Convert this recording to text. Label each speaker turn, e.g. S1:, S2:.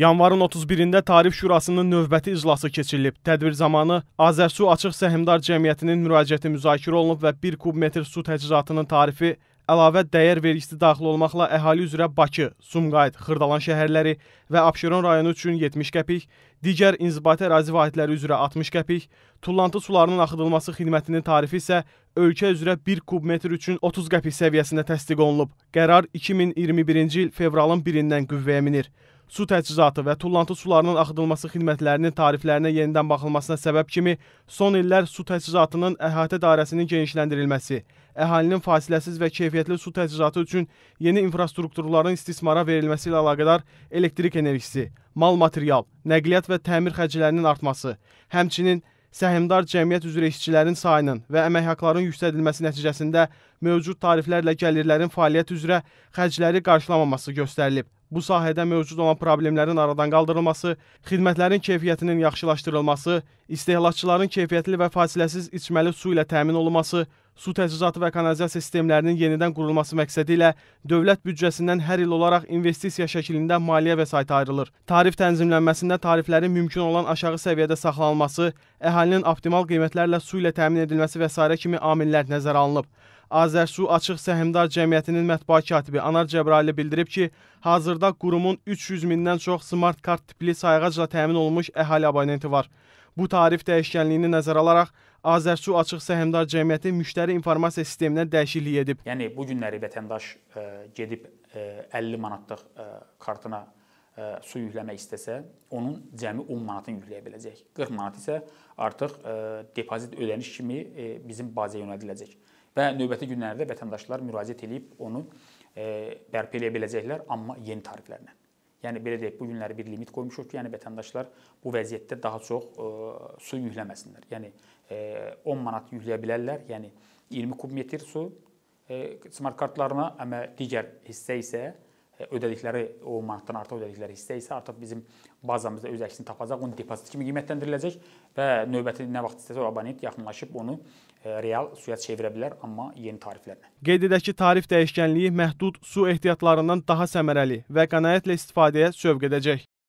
S1: Yanvarın 31-də Tarif Şurasının növbəti iclası keçirilib. Tədbir zamanı Azərsu Açıq Səhmdar Cəmiyyətinin müraciəti müzakirə olunub və 1 kubmetr su təchizatının tarifi əlavə dəyər vergisi daxil olmaqla əhali üzrə Bakı, Sumqayıt, Xırdalan şəhərləri və Abşeron rayonu üçün 70 qəpik, digər inzibati ərazi vahidləri üzrə 60 qəpik, tullantı sularının axıdılması xidmətinin tarifi isə ölkə üzrə 1 kubmetr üçün 30 qəpik səviyyəsində təsdiq olunub. Qərar 2021-ci il fevralın 1-dən qüvvəyə minir su təchizatı və tullantı sularının axıdılması xidmətlərinin tariflərinə yenidən baxılmasına səbəb kimi son illər su təchizatının əhatə dairəsinin genişləndirilməsi, əhalinin fasiləsiz və keyfiyyətli su təchizatı üçün yeni infrastrukturların istismara verilməsi ilə əlaqədar elektrik enerjisi, mal material, nəqliyyat və təmir xərclərinin artması, həmçinin səhmdar cəmiyyət üzrə işçilərin sayının və əmək haqlarının yüksədilməsi nəticəsində mövcud tariflərlə gəlirlərin fəaliyyət üzrə xərcləri qarşılamaması göstərilib bu sahədə mövcud olan problemlərin aradan qaldırılması, xidmətlərin keyfiyyətinin yaxşılaşdırılması, istehlakçıların keyfiyyətli və fasiləsiz içməli su ilə təmin olunması, su təchizatı və kanalizasiya sistemlərinin yenidən qurulması məqsədi ilə dövlət büdcəsindən hər il olaraq investisiya şəklində maliyyə vəsaiti ayrılır. Tarif tənzimlənməsində tariflərin mümkün olan aşağı səviyyədə saxlanılması, əhalinin optimal qiymətlərlə su ilə təmin edilməsi və s. kimi amillər nəzərə alınıb. Azərsu Açıq Səhmdar Cəmiyyətinin mətbuat katibi Anar Cəbrayılı bildirib ki, hazırda qurumun 300 mindən çox smart kart tipli sayğacla təmin olunmuş əhali abonenti var. Bu tarif dəyişkənliyini nəzərə alaraq Azərsu Açıq Səhmdar Cəmiyyəti müştəri informasiya sisteminə dəyişiklik edib. Yəni bu günləri vətəndaş ə, e, gedib e, ə, 50 manatlıq ə, e, kartına ə, su
S2: yükləmək istəsə, onun cəmi 10 manatını yükləyə biləcək. 40 manat isə artıq ə, depozit ödəniş kimi ə, bizim bazaya yönəldiləcək və növbəti günlərdə vətəndaşlar müraciət edib onu e, bərpa eləyə biləcəklər, amma yeni tariflərlə. Yəni belə deyək, bu günləri bir limit qoymuşuq ki, yəni vətəndaşlar bu vəziyyətdə daha çox ə, e, su yükləməsinlər. Yəni ə, e, 10 manat yükləyə bilərlər, yəni 20 kub metr su ə, smart kartlarına, amma digər hissə isə ödədikləri o manatdan artıq ödədikləri hissə isə artıq bizim bazamızda öz əksini tapacaq, onu depozit kimi qiymətləndiriləcək və növbəti nə vaxt istəsə o abonent yaxınlaşıb onu e, real suya çevirə bilər, amma yeni tariflərlə.
S1: Qeyd edək ki, tarif dəyişkənliyi məhdud su ehtiyatlarından daha səmərəli və qənaətlə istifadəyə sövq edəcək.